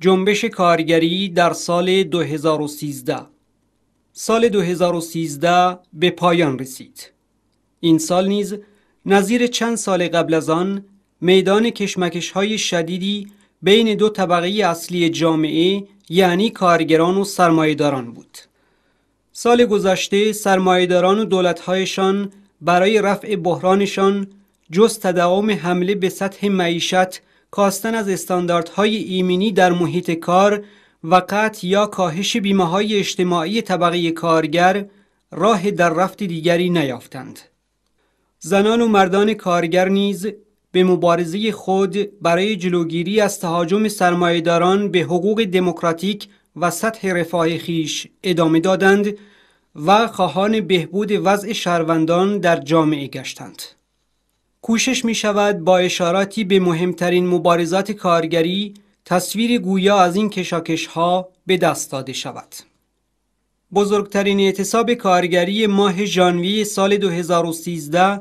جنبش کارگری در سال 2013 سال 2013 به پایان رسید این سال نیز نظیر چند سال قبل از آن میدان کشمکش های شدیدی بین دو طبقه اصلی جامعه یعنی کارگران و سرمایداران بود سال گذشته سرمایهداران و دولتهایشان برای رفع بحرانشان جز تداوم حمله به سطح معیشت کاستن از استانداردهای ایمنی در محیط کار و قطع یا کاهش بیمه های اجتماعی طبقه کارگر راه در رفت دیگری نیافتند. زنان و مردان کارگر نیز به مبارزه خود برای جلوگیری از تهاجم سرمایهداران به حقوق دموکراتیک و سطح رفاه خیش ادامه دادند و خواهان بهبود وضع شهروندان در جامعه گشتند. کوشش می شود با اشاراتی به مهمترین مبارزات کارگری تصویر گویا از این کشاکش ها به دست داده شود. بزرگترین اعتصاب کارگری ماه ژانویه سال 2013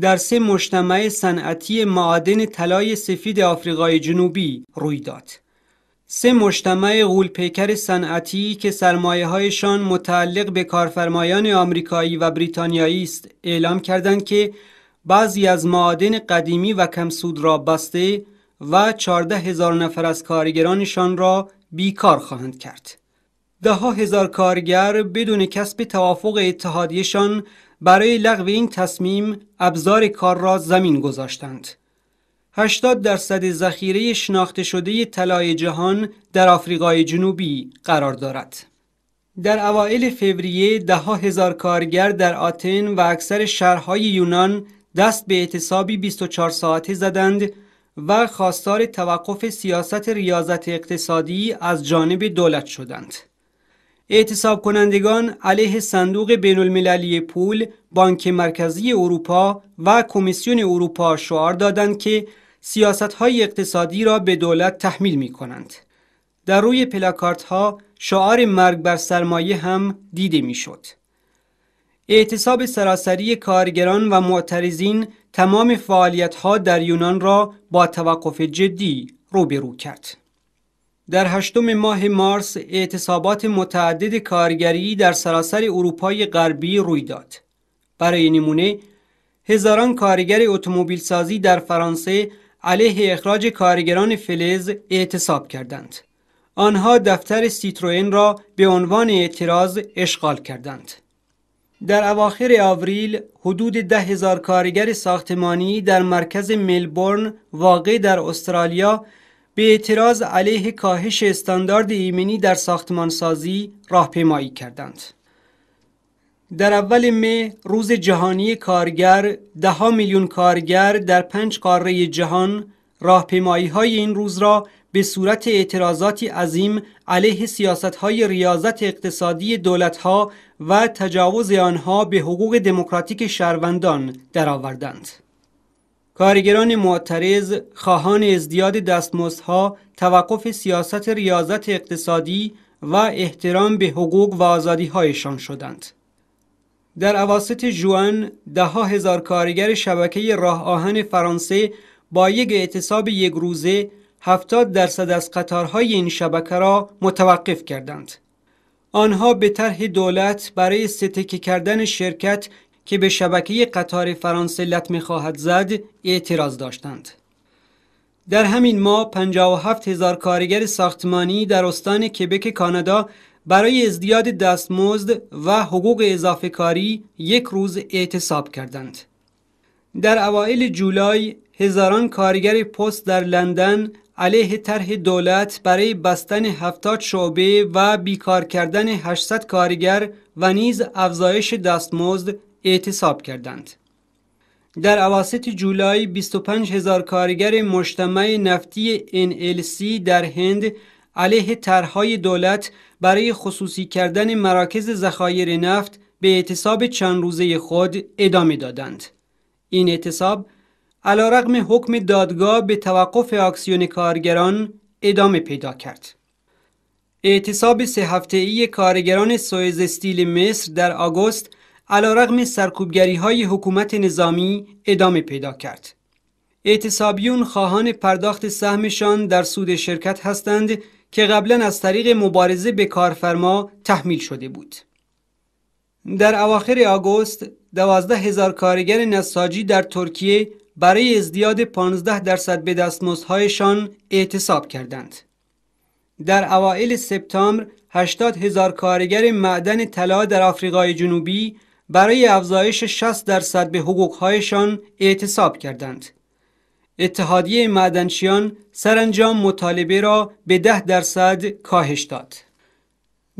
در سه مجتمع صنعتی معادن طلای سفید آفریقای جنوبی روی داد. سه مجتمع غولپیکر صنعتی که سرمایه هایشان متعلق به کارفرمایان آمریکایی و بریتانیایی است اعلام کردند که بعضی از معادن قدیمی و کمسود را بسته و 14 هزار نفر از کارگرانشان را بیکار خواهند کرد. ده ها هزار کارگر بدون کسب توافق اتحادیشان برای لغو این تصمیم ابزار کار را زمین گذاشتند. 80 درصد ذخیره شناخته شده طلای جهان در آفریقای جنوبی قرار دارد. در اوایل فوریه ده هزار کارگر در آتن و اکثر شهرهای یونان دست به اعتصابی 24 ساعته زدند و خواستار توقف سیاست ریاضت اقتصادی از جانب دولت شدند. اعتصاب کنندگان علیه صندوق بین المللی پول، بانک مرکزی اروپا و کمیسیون اروپا شعار دادند که سیاست های اقتصادی را به دولت تحمیل می کنند. در روی پلاکارت ها شعار مرگ بر سرمایه هم دیده می شد. اعتصاب سراسری کارگران و معترضین تمام فعالیتها در یونان را با توقف جدی روبرو کرد. در هشتم ماه مارس اعتصابات متعدد کارگری در سراسر اروپای غربی روی داد. برای نمونه هزاران کارگر اتومبیل سازی در فرانسه علیه اخراج کارگران فلز اعتصاب کردند. آنها دفتر سیتروئن را به عنوان اعتراض اشغال کردند. در اواخر آوریل حدود ده هزار کارگر ساختمانی در مرکز ملبورن واقع در استرالیا به اعتراض علیه کاهش استاندارد ایمنی در ساختمانسازی راهپیمایی کردند. در اول مه روز جهانی کارگر ده میلیون کارگر در پنج قاره جهان راهپیمایی های این روز را به صورت اعتراضاتی عظیم علیه های ریاضت اقتصادی ها و تجاوز آنها به حقوق دموکراتیک شهروندان درآوردند. کارگران معترض خواهان ازدیاد دستمزدها توقف سیاست ریاضت اقتصادی و احترام به حقوق و هایشان شدند. در اواسط جوان ده هزار کارگر شبکه راه آهن فرانسه با یک اعتصاب یک روزه 70 درصد از قطارهای این شبکه را متوقف کردند. آنها به طرح دولت برای ستکه کردن شرکت که به شبکه قطار فرانسه لطمه خواهد زد اعتراض داشتند. در همین ماه 57 هزار کارگر ساختمانی در استان کبک کانادا برای ازدیاد دستمزد و حقوق اضافه کاری یک روز اعتصاب کردند. در اوایل جولای هزاران کارگر پست در لندن علیه طرح دولت برای بستن 70 شعبه و بیکار کردن 800 کارگر و نیز افزایش دستمزد اعتصاب کردند. در اواسط جولای 25 هزار کارگر مجتمع نفتی NLC در هند علیه طرحهای دولت برای خصوصی کردن مراکز ذخایر نفت به اعتصاب چند روزه خود ادامه دادند. این اعتصاب رقم حکم دادگاه به توقف اکسیون کارگران ادامه پیدا کرد. اعتصاب سه هفته ای کارگران سوئز استیل مصر در آگوست علیرغم سرکوبگری های حکومت نظامی ادامه پیدا کرد. اعتصابیون خواهان پرداخت سهمشان در سود شرکت هستند که قبلا از طریق مبارزه به کارفرما تحمیل شده بود. در اواخر آگوست دوازده هزار کارگر نساجی در ترکیه برای ازدیاد 15 درصد به دستمزدهایشان اعتصاب کردند. در اوایل سپتامبر 80 هزار کارگر معدن طلا در آفریقای جنوبی برای افزایش 60 درصد به حقوقهایشان اعتصاب کردند. اتحادیه معدنچیان سرانجام مطالبه را به 10 درصد کاهش داد.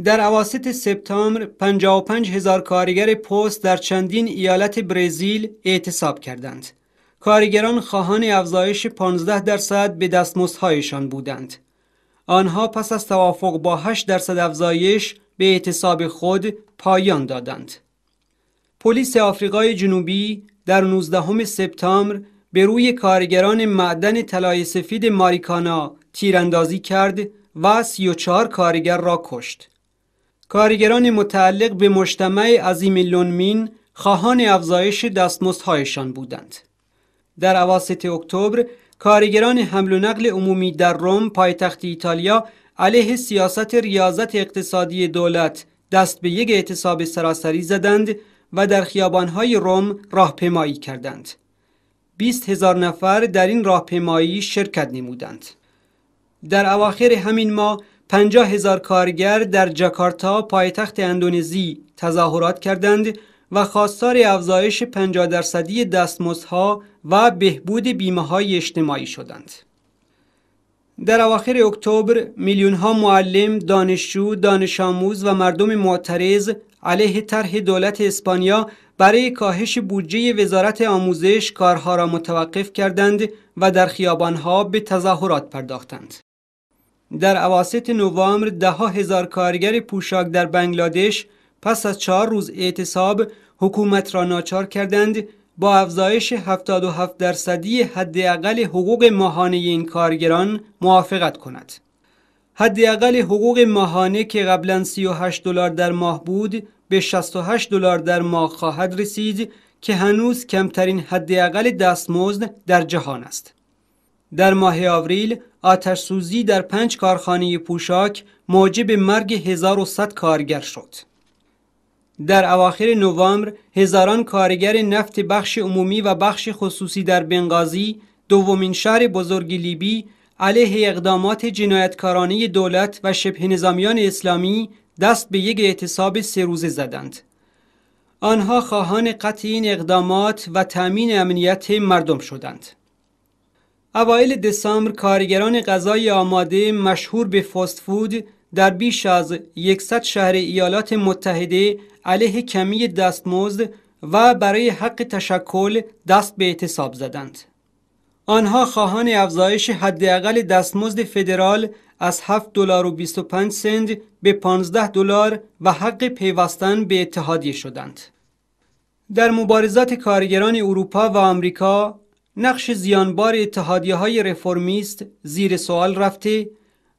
در اواسط سپتامبر 55 هزار کارگر پست در چندین ایالت برزیل اعتصاب کردند. کارگران خواهان افزایش 15 درصد به دستمزدهایشان بودند. آنها پس از توافق با 8 درصد افزایش به اعتصاب خود پایان دادند. پلیس آفریقای جنوبی در 19 سپتامبر به روی کارگران معدن طلای سفید ماریکانا تیراندازی کرد و 34 کارگر را کشت. کارگران متعلق به مجتمع عظیم لونمین خواهان افزایش دستمزدهایشان بودند. در اواسط اکتبر کارگران حمل و نقل عمومی در روم پایتخت ایتالیا علیه سیاست ریاضت اقتصادی دولت دست به یک اعتصاب سراسری زدند و در خیابانهای روم راهپیمایی کردند. 20 هزار نفر در این راهپیمایی شرکت نمودند. در اواخر همین ماه 50 هزار کارگر در جاکارتا پایتخت اندونزی تظاهرات کردند و خواستار افزایش 50 درصدی دستمزدها و بهبود بیمه های اجتماعی شدند. در اواخر اکتبر میلیون ها معلم، دانشجو، دانش آموز و مردم معترض علیه طرح دولت اسپانیا برای کاهش بودجه وزارت آموزش کارها را متوقف کردند و در خیابانها به تظاهرات پرداختند. در اواسط نوامبر ده هزار کارگر پوشاک در بنگلادش پس از چهار روز اعتصاب حکومت را ناچار کردند با افزایش 77 درصدی حداقل حقوق ماهانه این کارگران موافقت کند. حداقل حقوق ماهانه که قبلا 38 دلار در ماه بود به 68 دلار در ماه خواهد رسید که هنوز کمترین حداقل دستمزد در جهان است. در ماه آوریل آتش سوزی در پنج کارخانه پوشاک موجب مرگ 1100 کارگر شد. در اواخر نوامبر هزاران کارگر نفت بخش عمومی و بخش خصوصی در بنغازی دومین شهر بزرگ لیبی علیه اقدامات جنایتکارانه دولت و شبه نظامیان اسلامی دست به یک اعتصاب سه روزه زدند. آنها خواهان قطع این اقدامات و تأمین امنیت مردم شدند. اوایل دسامبر کارگران غذای آماده مشهور به فاست فود در بیش از 100 شهر ایالات متحده علیه کمی دستمزد و برای حق تشکل دست به اعتصاب زدند. آنها خواهان افزایش حداقل دستمزد فدرال از 7 دلار و 25 سنت به 15 دلار و حق پیوستن به اتحادیه شدند. در مبارزات کارگران اروپا و آمریکا نقش زیانبار اتحادیه های رفرمیست زیر سوال رفته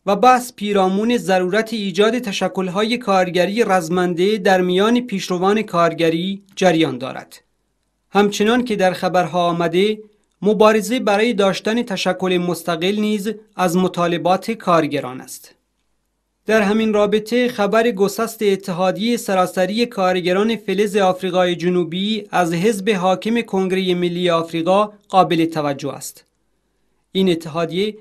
و بحث پیرامون ضرورت ایجاد تشکلهای کارگری رزمنده در میان پیشروان کارگری جریان دارد. همچنان که در خبرها آمده مبارزه برای داشتن تشکل مستقل نیز از مطالبات کارگران است. در همین رابطه خبر گسست اتحادیه سراسری کارگران فلز آفریقای جنوبی از حزب حاکم کنگره ملی آفریقا قابل توجه است. این اتحادیه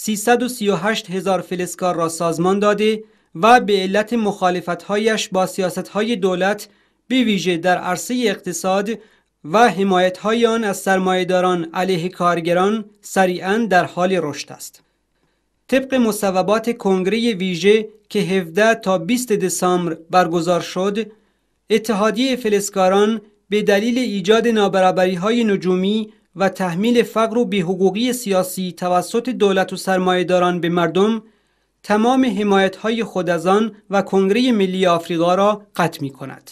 338 هزار فلسکار را سازمان داده و به علت مخالفتهایش با سیاستهای دولت به ویژه در عرصه اقتصاد و حمایتهای آن از سرمایهداران علیه کارگران سریعا در حال رشد است. طبق مصوبات کنگره ویژه که 17 تا 20 دسامبر برگزار شد، اتحادیه فلسکاران به دلیل ایجاد نابرابری های نجومی و تحمیل فقر و بیحقوقی سیاسی توسط دولت و سرمایهداران به مردم تمام حمایت های خود از آن و کنگره ملی آفریقا را قطع می کند.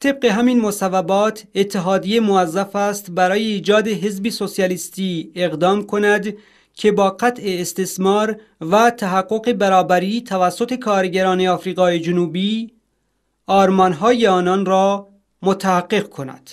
طبق همین مصوبات اتحادیه موظف است برای ایجاد حزب سوسیالیستی اقدام کند که با قطع استثمار و تحقق برابری توسط کارگران آفریقای جنوبی آرمانهای آنان را متحقق کند.